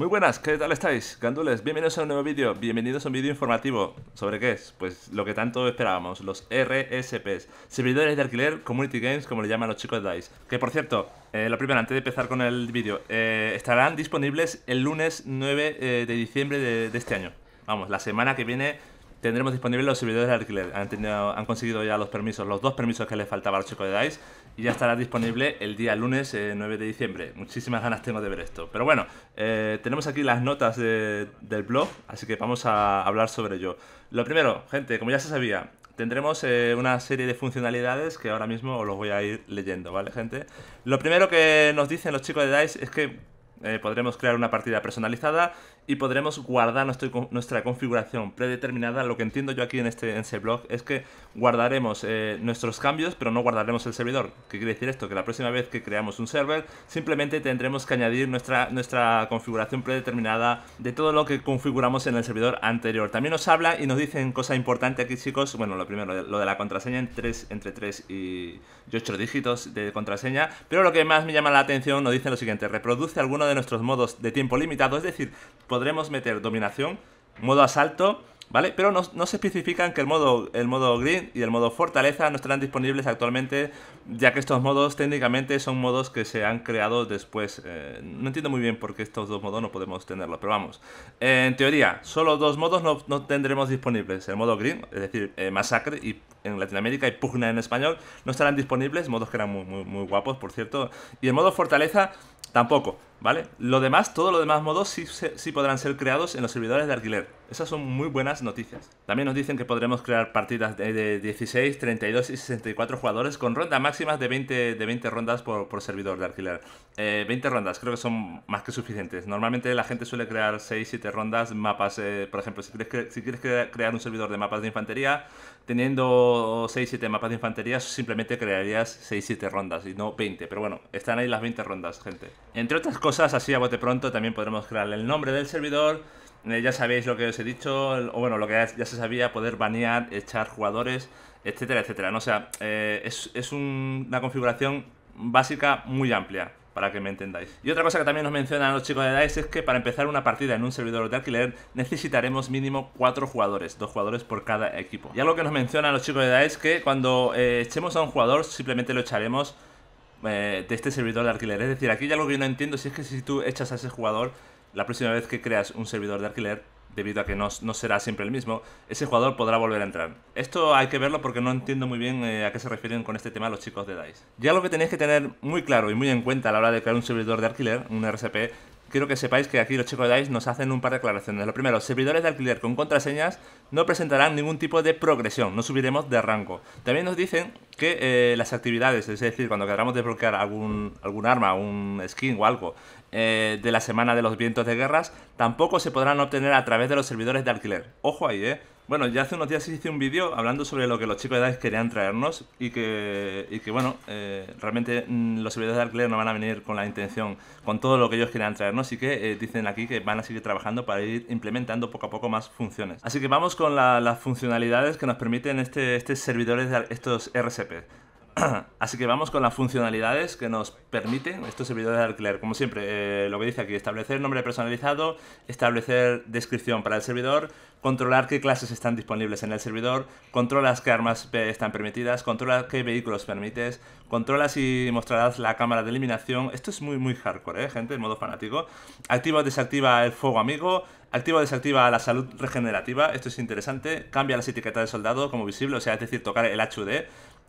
Muy buenas, ¿qué tal estáis? Gandules, bienvenidos a un nuevo vídeo, bienvenidos a un vídeo informativo. ¿Sobre qué es? Pues lo que tanto esperábamos, los RSPs, servidores de alquiler, Community Games, como le llaman los chicos de DICE. Que por cierto, eh, lo primero, antes de empezar con el vídeo, eh, estarán disponibles el lunes 9 eh, de diciembre de este año. Vamos, la semana que viene tendremos disponibles los servidores de alquiler. Han, conseguido ya los permisos, los dos permisos que les faltaba al chico de DICE y ya estará disponible el día lunes 9 eh, de diciembre. Muchísimas ganas tengo de ver esto. Pero bueno, eh, tenemos aquí las notas del blog, así que vamos a hablar sobre ello. Lo primero, gente, como ya se sabía, tendremos eh, una serie de funcionalidades que ahora mismo os los voy a ir leyendo, ¿vale, gente? Lo primero que nos dicen los chicos de DICE es que eh, podremos crear una partida personalizada y podremos guardar nuestro, nuestra configuración predeterminada. Lo que entiendo yo aquí en este, en ese blog es que guardaremos eh, nuestros cambios, pero no guardaremos el servidor. ¿Qué quiere decir esto? Que la próxima vez que creamos un server, simplemente tendremos que añadir nuestra, nuestra configuración predeterminada de todo lo que configuramos en el servidor anterior. También nos habla y nos dicen cosa importante aquí, chicos. Bueno, lo primero, lo de la contraseña en entre 3 y 8 dígitos de contraseña. Pero lo que más me llama la atención nos dice lo siguiente. Reproduce alguno de de nuestros modos de tiempo limitado, es decir, podremos meter dominación, modo asalto, ¿vale? Pero no, se especifican que el modo, el modo green y el modo Fortaleza no estarán disponibles actualmente, ya que estos modos técnicamente son modos que se han creado después. Eh, no entiendo muy bien por qué estos dos modos no podemos tenerlos, pero vamos. Eh, en teoría, solo dos modos no, tendremos disponibles. El modo Green, es decir, eh, Masacre y en Latinoamérica y Pugna en español, no estarán disponibles, modos que eran muy guapos, por cierto. Y el modo Fortaleza tampoco. ¿vale? Lo demás, todo los demás modos sí, sí podrán ser creados en los servidores de alquiler. Esas son muy buenas noticias. También nos dicen que podremos crear partidas de 16, 32 y 64 jugadores con rondas máximas de 20, de 20 rondas por, servidor de alquiler. 20 eh, rondas creo que son más que suficientes. Normalmente la gente suele crear 6, 7 rondas, mapas. Eh, por ejemplo, si quieres, si quieres crear un servidor de mapas de infantería, teniendo 6, 7 mapas de infantería, simplemente crearías 6, 7 rondas y no 20. Pero bueno, están ahí las 20 rondas, gente. Entre otras cosas, así a bote pronto, también podremos crear el nombre del servidor eh, ya sabéis lo que os he dicho, o bueno, lo que ya, se sabía, poder banear, echar jugadores, etcétera, etcétera. ¿no? O sea, eh, es, una configuración básica muy amplia para que me entendáis. Y otra cosa que también nos mencionan los chicos de DICE es que para empezar una partida en un servidor de alquiler necesitaremos mínimo cuatro jugadores, dos jugadores por cada equipo. Y algo que nos mencionan los chicos de DICE es que cuando eh, echemos a un jugador simplemente lo echaremos de este servidor de alquiler. Es decir, aquí ya lo que yo no entiendo si es que si tú echas a ese jugador la próxima vez que creas un servidor de alquiler, debido a que no, será siempre el mismo, ese jugador podrá volver a entrar. Esto hay que verlo porque no entiendo muy bien eh, a qué se refieren con este tema los chicos de DICE. Ya lo que tenéis que tener muy claro y muy en cuenta a la hora de crear un servidor de alquiler, un RCP, quiero que sepáis que aquí los chicos de DICE nos hacen un par de aclaraciones. Lo primero, los servidores de alquiler con contraseñas no presentarán ningún tipo de progresión, no subiremos de rango. También nos dicen que eh, las actividades, es decir, cuando queramos desbloquear algún, algún arma, un skin o algo eh, de la semana de los vientos de guerras, tampoco se podrán obtener a través de los servidores de alquiler. Ojo ahí, ¿eh? Bueno, ya hace unos días hice un vídeo hablando sobre lo que los chicos de DICE querían traernos y que, que bueno, eh, realmente mm, los servidores de Arclair no van a venir con la intención, con todo lo que ellos querían traernos y que eh, dicen aquí que van a seguir trabajando para ir implementando poco a poco más funciones. Así que vamos con las funcionalidades que nos permiten este, este servidores de estos RCP. Así que vamos con las funcionalidades que nos permiten estos servidores de alquiler. Como siempre, eh, lo que dice aquí, establecer nombre personalizado, establecer descripción para el servidor, controlar qué clases están disponibles en el servidor, controlas qué armas eh, están permitidas, controlas qué vehículos permites, controlas y mostrarás la cámara de eliminación. Esto es muy, muy hardcore, ¿eh, gente, en modo fanático. Activa o desactiva el fuego amigo, activa o desactiva la salud regenerativa, esto es interesante. Cambia las etiquetas de soldado como visible, o sea, es decir, tocar el HUD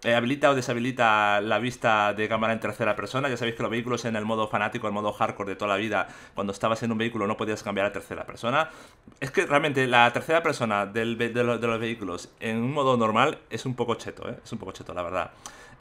eh, habilita o deshabilita la vista de cámara en tercera persona. Ya sabéis que los vehículos en el modo fanático, el modo hardcore de toda la vida, cuando estabas en un vehículo no podías cambiar a tercera persona. Es que realmente la tercera persona del, de, los, vehículos en un modo normal es un poco cheto, ¿eh? es un poco cheto, la verdad.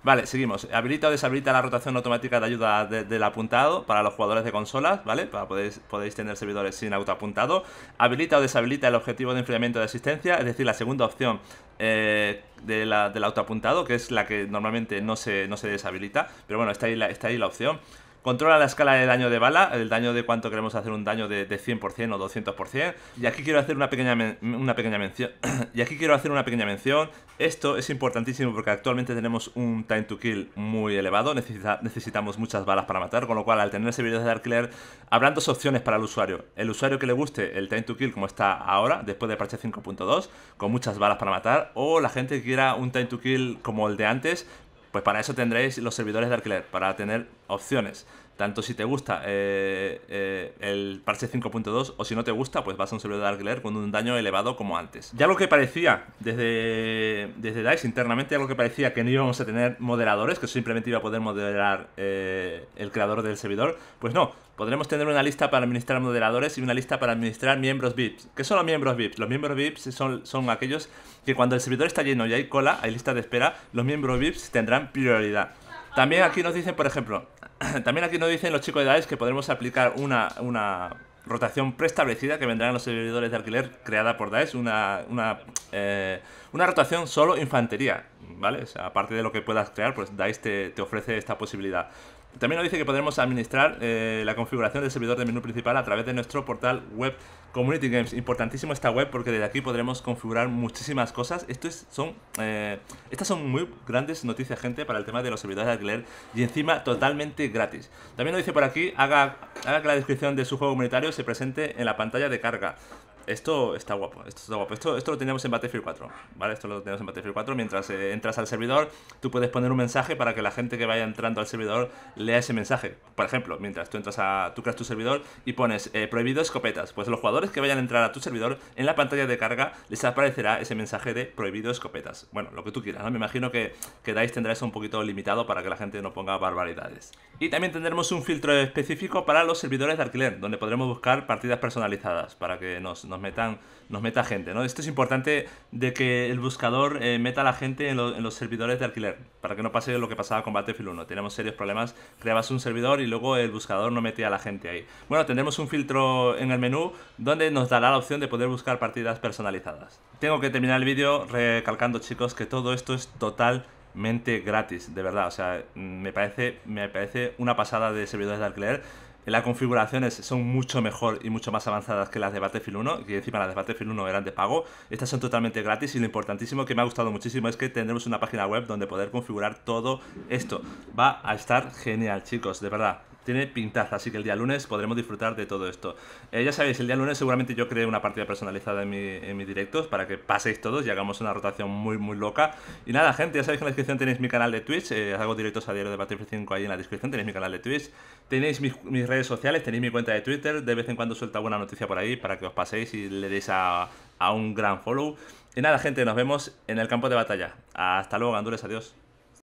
Vale, seguimos. Habilita o deshabilita la rotación automática de ayuda del apuntado para los jugadores de consolas, ¿vale? Para podéis, podéis tener servidores sin autoapuntado. Habilita o deshabilita el objetivo de enfriamiento de asistencia, es decir, la segunda opción eh, de la, del autoapuntado, que es la que normalmente no se, no se deshabilita. Pero bueno, está ahí está ahí la opción. Controla la escala de daño de bala, el daño de cuánto queremos hacer un daño de, 100% o 200%. Y aquí quiero hacer una pequeña, una pequeña mención. y aquí quiero hacer una pequeña mención. Esto es importantísimo porque actualmente tenemos un time to kill muy elevado. necesitamos muchas balas para matar, con lo cual al tener ese video de Dark Clear, habrán dos opciones para el usuario. El usuario que le guste el time to kill como está ahora, después de parche 5.2, con muchas balas para matar, o la gente que quiera un time to kill como el de antes, pues para eso tendréis los servidores de Arcler, para tener opciones tanto si te gusta eh, eh, el parche 5.2 o si no te gusta, pues vas a un servidor de con un daño elevado como antes. Ya lo que parecía desde, desde DICE internamente, ya lo que parecía que no íbamos a tener moderadores, que simplemente iba a poder moderar eh, el creador del servidor, pues no, podremos tener una lista para administrar moderadores y una lista para administrar miembros VIPs. ¿Qué son los miembros VIPs? Los miembros VIPs son, son aquellos que cuando el servidor está lleno y hay cola, hay lista de espera, los miembros VIPs tendrán prioridad. También aquí nos dicen, por ejemplo, También aquí nos dicen los chicos de DAESH que podremos aplicar una, rotación preestablecida que vendrán los servidores de alquiler creada por DAESH, una eh, rotación solo infantería. ¿vale? O sea, aparte de lo que puedas crear, pues DICE te, ofrece esta posibilidad. También nos dice que podremos administrar eh, la configuración del servidor de menú principal a través de nuestro portal web Community Games. Importantísimo esta web porque desde aquí podremos configurar muchísimas cosas. Esto son, eh, estas son muy grandes noticias, gente, para el tema de los servidores de alquiler y encima totalmente gratis. También nos dice por aquí, haga, haga que la descripción de su juego comunitario se presente en la pantalla de carga. Esto está guapo, esto está guapo. Esto, lo teníamos en Battlefield 4, ¿vale? Esto lo tenemos en Battlefield 4. Mientras eh, entras al servidor, tú puedes poner un mensaje para que la gente que vaya entrando al servidor lea ese mensaje. Por ejemplo, mientras tú entras a... tú creas tu servidor y pones eh, prohibido escopetas. Pues los jugadores que vayan a entrar a tu servidor, en la pantalla de carga les aparecerá ese mensaje de prohibido escopetas. Bueno, lo que tú quieras, ¿no? Me imagino que, que DICE tendrá eso un poquito limitado para que la gente no ponga barbaridades. Y también tendremos un filtro específico para los servidores de alquiler, donde podremos buscar partidas personalizadas para que nos nos metan nos meta gente, ¿no? Esto es importante de que el buscador eh, meta a la gente en, los servidores de alquiler, para que no pase lo que pasaba con Battlefield 1. tenemos serios problemas, creabas un servidor y luego el buscador no metía a la gente ahí. Bueno, tendremos un filtro en el menú donde nos dará la opción de poder buscar partidas personalizadas. Tengo que terminar el vídeo recalcando, chicos, que todo esto es totalmente gratis, de verdad. O sea, me parece, me parece una pasada de servidores de alquiler. Las configuraciones son mucho mejor y mucho más avanzadas que las de Battlefield 1, Y encima las de Battlefield 1 eran de pago. Estas son totalmente gratis y lo importantísimo que me ha gustado muchísimo es que tendremos una página web donde poder configurar todo esto. Va a estar genial, chicos, de verdad tiene pintaza, así que el día lunes podremos disfrutar de todo esto. Eh, ya sabéis, el día lunes seguramente yo creé una partida personalizada en, mis directos para que paséis todos y hagamos una rotación muy, muy loca. Y nada, gente, ya sabéis que en la descripción tenéis mi canal de Twitch, eh, hago directos a diario de Battlefield 5 ahí en la descripción, tenéis mi canal de Twitch, tenéis mis, redes sociales, tenéis mi cuenta de Twitter, de vez en cuando suelta alguna noticia por ahí para que os paséis y le deis a, a un gran follow. Y nada, gente, nos vemos en el campo de batalla. Hasta luego, Gandules, adiós.